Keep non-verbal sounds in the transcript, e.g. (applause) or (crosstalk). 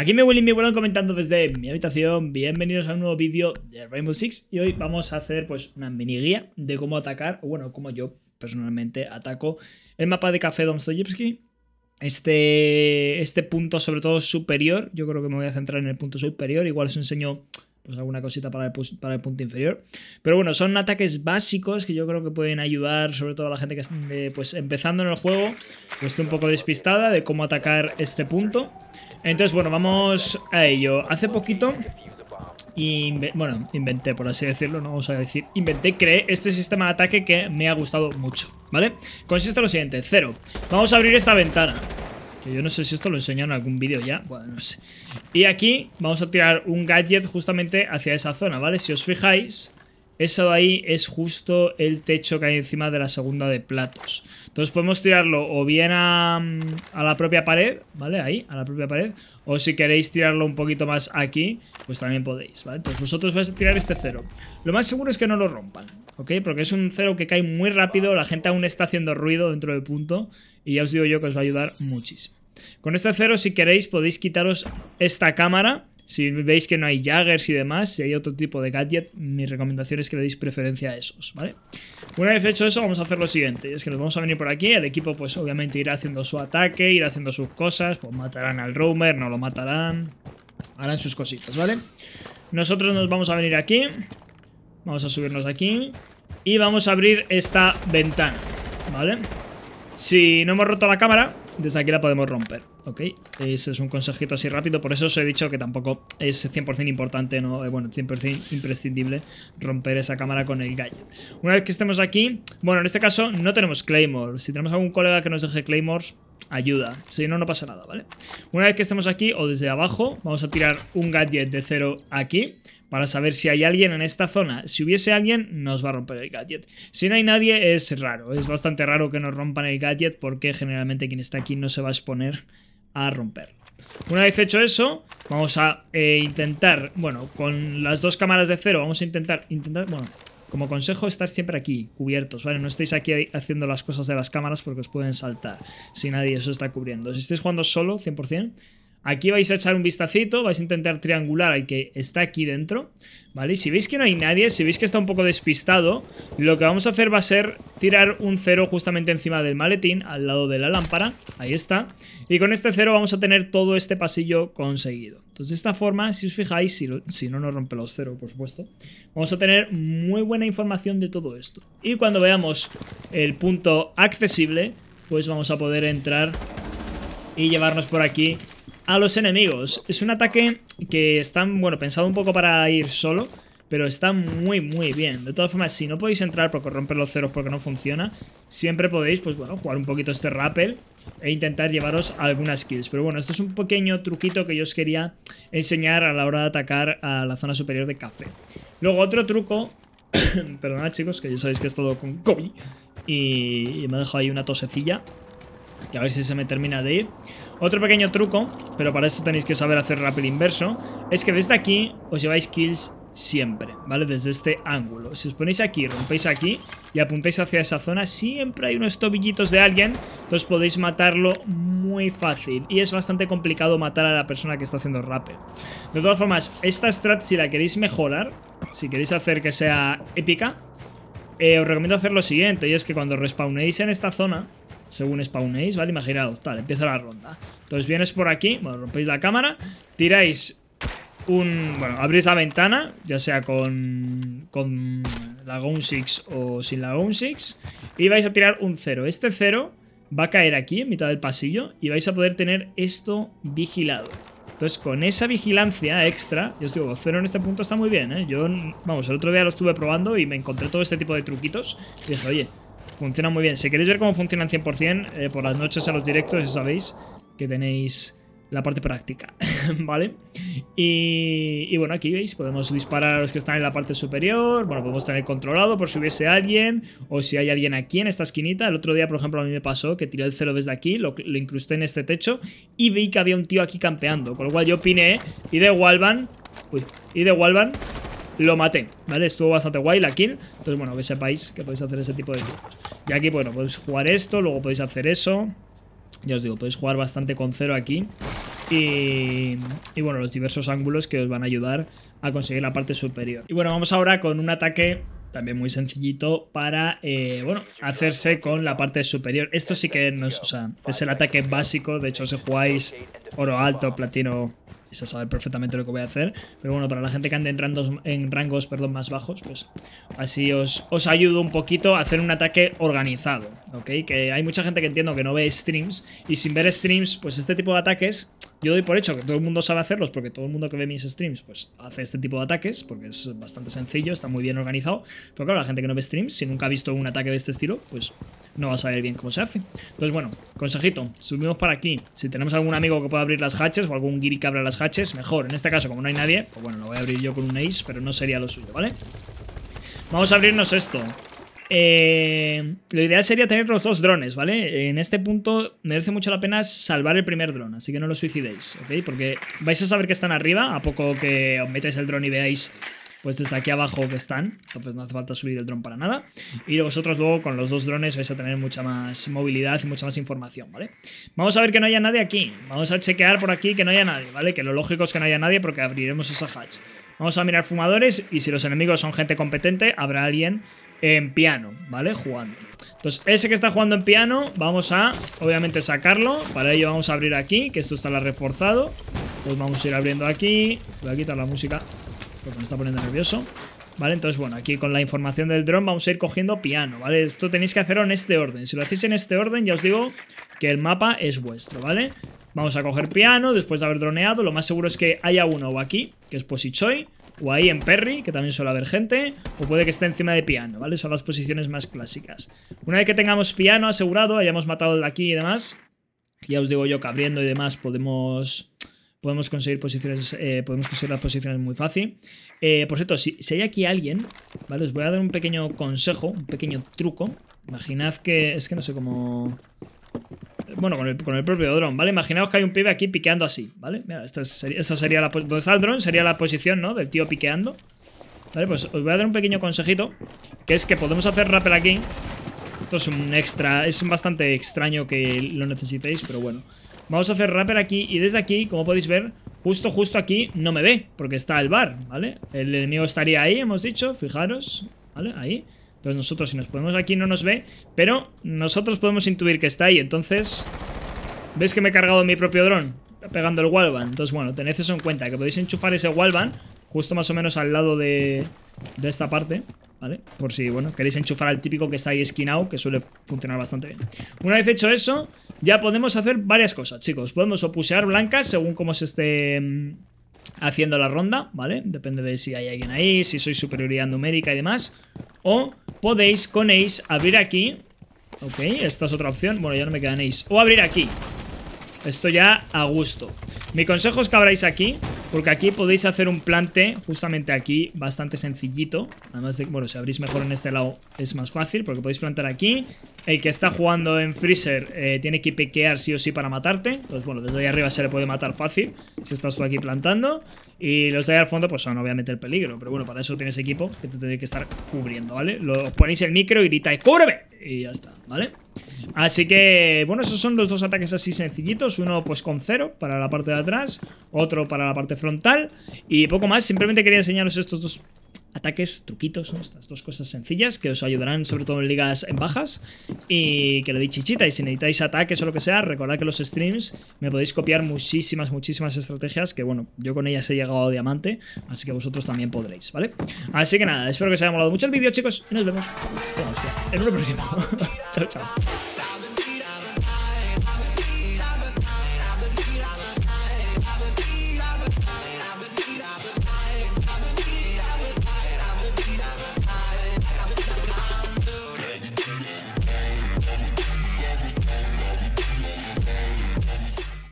Aquí me Willy y me comentando desde mi habitación. Bienvenidos a un nuevo vídeo de Rainbow Six. Y hoy vamos a hacer pues una mini guía de cómo atacar, o bueno, cómo yo personalmente ataco el mapa de Café Domstoyevsky. Este, este punto, sobre todo superior, yo creo que me voy a centrar en el punto superior. Igual os enseño pues alguna cosita para el, punto inferior. Pero bueno, son ataques básicos que yo creo que pueden ayudar sobre todo a la gente que eh, pues, empezando en el juego, pues un poco despistada de cómo atacar este punto. Entonces, bueno, vamos a ello. Hace poquito... bueno, inventé, por así decirlo, no vamos a decir. Inventé, creé este sistema de ataque que me ha gustado mucho, ¿vale? Consiste en lo siguiente, cero. Vamos a abrir esta ventana. Que yo no sé si esto lo enseñaron en algún vídeo ya, bueno, no sé. Y aquí vamos a tirar un gadget justamente hacia esa zona, ¿vale? Si os fijáis, eso de ahí es justo el techo que hay encima de la segunda de platos. Entonces podemos tirarlo o bien a, la propia pared, ¿vale? Ahí, a la propia pared. O si queréis tirarlo un poquito más aquí, pues también podéis, ¿vale? Entonces vosotros vais a tirar este cero. Lo más seguro es que no lo rompan, ¿ok? Porque es un cero que cae muy rápido, la gente aún está haciendo ruido dentro del punto. Y ya os digo yo que os va a ayudar muchísimo. Con este cero, si queréis, podéis quitaros esta cámara si veis que no hay Jaggers y demás, si hay otro tipo de gadget, mi recomendación es que le deis preferencia a esos, ¿vale? Una vez hecho eso, vamos a hacer lo siguiente. Es que nos vamos a venir por aquí, el equipo pues obviamente irá haciendo su ataque, irá haciendo sus cosas, pues matarán al roamer, no lo matarán, harán sus cositas, ¿vale? Nosotros nos vamos a venir aquí, vamos a subirnos aquí y vamos a abrir esta ventana, ¿vale? Si no hemos roto la cámara, desde aquí la podemos romper, ¿ok? Ese es un consejito así rápido, por eso os he dicho que tampoco es 100% importante, ¿no? Eh, bueno, 100% imprescindible romper esa cámara con el gadget. Una vez que estemos aquí, bueno, en este caso no tenemos Claymore. Si tenemos algún colega que nos deje Claymore, ayuda. Si no, no pasa nada, ¿vale? Una vez que estemos aquí o desde abajo, vamos a tirar un gadget de cero aquí para saber si hay alguien en esta zona. Si hubiese alguien, nos va a romper el gadget. Si no hay nadie, es raro. Es bastante raro que nos rompan el gadget porque generalmente quien está aquí no se va a exponer a romperlo. Una vez hecho eso, vamos a eh, intentar, bueno, con las dos cámaras de cero, vamos a intentar, intentar, bueno, como consejo, estar siempre aquí, cubiertos, ¿vale? No estéis aquí haciendo las cosas de las cámaras porque os pueden saltar si nadie eso está cubriendo. Si estáis jugando solo, 100%, Aquí vais a echar un vistacito, vais a intentar triangular al que está aquí dentro, ¿vale? Y si veis que no hay nadie, si veis que está un poco despistado, lo que vamos a hacer va a ser tirar un cero justamente encima del maletín, al lado de la lámpara, ahí está. Y con este cero vamos a tener todo este pasillo conseguido. Entonces de esta forma, si os fijáis, si, no nos rompe los cero, por supuesto, vamos a tener muy buena información de todo esto. Y cuando veamos el punto accesible, pues vamos a poder entrar y llevarnos por aquí a los enemigos. Es un ataque que está, bueno, pensado un poco para ir solo, pero está muy, muy bien. De todas formas, si no podéis entrar por romper los ceros porque no funciona, siempre podéis, pues bueno, jugar un poquito este rappel e intentar llevaros algunas kills. Pero bueno, esto es un pequeño truquito que yo os quería enseñar a la hora de atacar a la zona superior de café. Luego, otro truco... (coughs) Perdona chicos, que ya sabéis que he estado con Kobe. y me ha dejado ahí una tosecilla que a ver si se me termina de ir Otro pequeño truco, pero para esto tenéis que saber hacer rappel inverso Es que desde aquí os lleváis kills siempre, ¿vale? Desde este ángulo Si os ponéis aquí, rompéis aquí y apuntáis hacia esa zona Siempre hay unos tobillitos de alguien Entonces podéis matarlo muy fácil Y es bastante complicado matar a la persona que está haciendo rappel De todas formas, esta strat si la queréis mejorar Si queréis hacer que sea épica eh, Os recomiendo hacer lo siguiente Y es que cuando respawnéis en esta zona según spawnéis, ¿vale? Imaginaos, tal, empieza la ronda. Entonces vienes por aquí, bueno, rompéis la cámara, tiráis un... Bueno, abrís la ventana, ya sea con, con la gun 6 o sin la gun 6, y vais a tirar un cero Este cero va a caer aquí, en mitad del pasillo, y vais a poder tener esto vigilado. Entonces, con esa vigilancia extra, yo os digo, cero en este punto está muy bien, ¿eh? Yo, vamos, el otro día lo estuve probando y me encontré todo este tipo de truquitos. Y dije, oye, Funciona muy bien. Si queréis ver cómo funciona 100%, eh, por las noches a los directos ya sabéis que tenéis la parte práctica, (laughs) ¿vale? Y, y, bueno, aquí veis, podemos disparar a los que están en la parte superior, bueno, podemos tener controlado por si hubiese alguien, o si hay alguien aquí en esta esquinita, el otro día, por ejemplo, a mí me pasó que tiré el cero desde aquí, lo, incrusté en este techo, y vi que había un tío aquí campeando, con lo cual yo opiné, y de Walvan, uy, y de Walvan, lo maté, ¿vale? Estuvo bastante guay la kill Entonces, bueno, que sepáis que podéis hacer ese tipo de trucos Y aquí, bueno, podéis jugar esto, luego podéis hacer eso Ya os digo, podéis jugar bastante con cero aquí y, y, bueno, los diversos ángulos que os van a ayudar a conseguir la parte superior Y bueno, vamos ahora con un ataque también muy sencillito para, eh, bueno, hacerse con la parte superior Esto sí que nos, o sea, es el ataque básico, de hecho si jugáis oro alto, platino y se sabe perfectamente lo que voy a hacer. Pero bueno, para la gente que anda entrando en rangos perdón, más bajos, pues así os, os ayudo un poquito a hacer un ataque organizado, ¿ok? Que hay mucha gente que entiendo que no ve streams y sin ver streams, pues este tipo de ataques yo doy por hecho que todo el mundo sabe hacerlos porque todo el mundo que ve mis streams pues hace este tipo de ataques porque es bastante sencillo, está muy bien organizado. Pero claro, la gente que no ve streams, si nunca ha visto un ataque de este estilo, pues no va a saber bien cómo se hace. Entonces, bueno, consejito, subimos para aquí. Si tenemos algún amigo que pueda abrir las hatches o algún guiri que abra las hatches, mejor. En este caso, como no hay nadie, pues bueno, lo voy a abrir yo con un ace, pero no sería lo suyo, ¿vale? Vamos a abrirnos esto. Eh, lo ideal sería tener los dos drones, ¿vale? En este punto merece mucho la pena salvar el primer dron, así que no lo suicidéis, ¿ok? Porque vais a saber que están arriba, a poco que os metáis el dron y veáis pues desde aquí abajo que están, entonces no hace falta subir el dron para nada. Y vosotros luego con los dos drones vais a tener mucha más movilidad y mucha más información, ¿vale? Vamos a ver que no haya nadie aquí, vamos a chequear por aquí que no haya nadie, ¿vale? Que lo lógico es que no haya nadie porque abriremos esa hatch. Vamos a mirar fumadores y si los enemigos son gente competente, habrá alguien en piano, ¿vale? Jugando. Entonces, ese que está jugando en piano, vamos a, obviamente, sacarlo. Para ello vamos a abrir aquí, que esto está la reforzado. Pues vamos a ir abriendo aquí. Voy a quitar la música porque me está poniendo nervioso. ¿Vale? Entonces, bueno, aquí con la información del dron vamos a ir cogiendo piano, ¿vale? Esto tenéis que hacerlo en este orden. Si lo hacéis en este orden, ya os digo que el mapa es vuestro, ¿vale? Vamos a coger piano después de haber droneado. Lo más seguro es que haya uno o aquí, que es Posichoy. o ahí en Perry, que también suele haber gente, o puede que esté encima de piano, ¿vale? Son las posiciones más clásicas. Una vez que tengamos piano asegurado, hayamos matado de aquí y demás, ya os digo yo que abriendo y demás podemos podemos conseguir posiciones, eh, podemos conseguir las posiciones muy fácil. Eh, por cierto, si, hay aquí alguien, ¿vale? Os voy a dar un pequeño consejo, un pequeño truco. Imaginad que, es que no sé cómo... Bueno, con el, propio dron, ¿vale? Imaginaos que hay un pibe aquí piqueando así, ¿vale? Mira, esta sería, la posición... Donde está el dron sería la posición, ¿no? Del tío piqueando. Vale, pues os voy a dar un pequeño consejito, que es que podemos hacer rapper aquí. Esto es un extra, es bastante extraño que lo necesitéis, pero bueno. Vamos a hacer rapper aquí y desde aquí, como podéis ver, justo, justo aquí no me ve, porque está el bar, ¿vale? El enemigo estaría ahí, hemos dicho, fijaros, ¿vale? Ahí. Entonces nosotros si nos ponemos aquí no nos ve, pero nosotros podemos intuir que está ahí, entonces... ¿Ves que me he cargado mi propio dron? Pegando el wallbang... Entonces, bueno, tened eso en cuenta, que podéis enchufar ese wallbang... Justo más o menos al lado de, esta parte ¿Vale? Por si, bueno, queréis enchufar al típico que está ahí esquinado Que suele funcionar bastante bien Una vez hecho eso, ya podemos hacer varias cosas, chicos Podemos opusear blancas según cómo se esté mm, haciendo la ronda, ¿vale? Depende de si hay alguien ahí, si soy superioridad numérica y demás. O podéis con Ace abrir aquí. Ok, esta es otra opción. Bueno, ya no me quedan Ace. O abrir aquí, esto ya a gusto. Mi consejo es que abráis aquí, porque aquí podéis hacer un plante, justamente aquí, bastante sencillito. Además de, bueno, si abrís mejor en este lado es más fácil, porque podéis plantar aquí. El que está jugando en Freezer eh, tiene que pequear sí o sí para matarte. Entonces, bueno, desde ahí arriba se le puede matar fácil, si estás tú aquí plantando. Y los de ahí al fondo, pues son obviamente el peligro. Pero bueno, para eso tienes equipo que te tiene que estar cubriendo, ¿vale? Lo ponéis el micro y gritáis, ¡cúbreme! Y ya está, ¿vale? Así que, bueno, esos son los dos ataques así sencillitos. Uno pues con cero para la parte de atrás, otro para la parte frontal. Y poco más, simplemente quería enseñaros estos dos ataques, truquitos, ¿no? estas dos cosas sencillas que os ayudarán sobre todo en ligas en bajas y que le di chichita y si necesitáis ataques o lo que sea, recordad que los streams me podéis copiar muchísimas, muchísimas estrategias que bueno, yo con ellas he llegado a diamante, así que vosotros también podréis, ¿vale? Así que nada, espero que os haya molado mucho el vídeo chicos y nos vemos en una próxima. (laughs) chao, chao.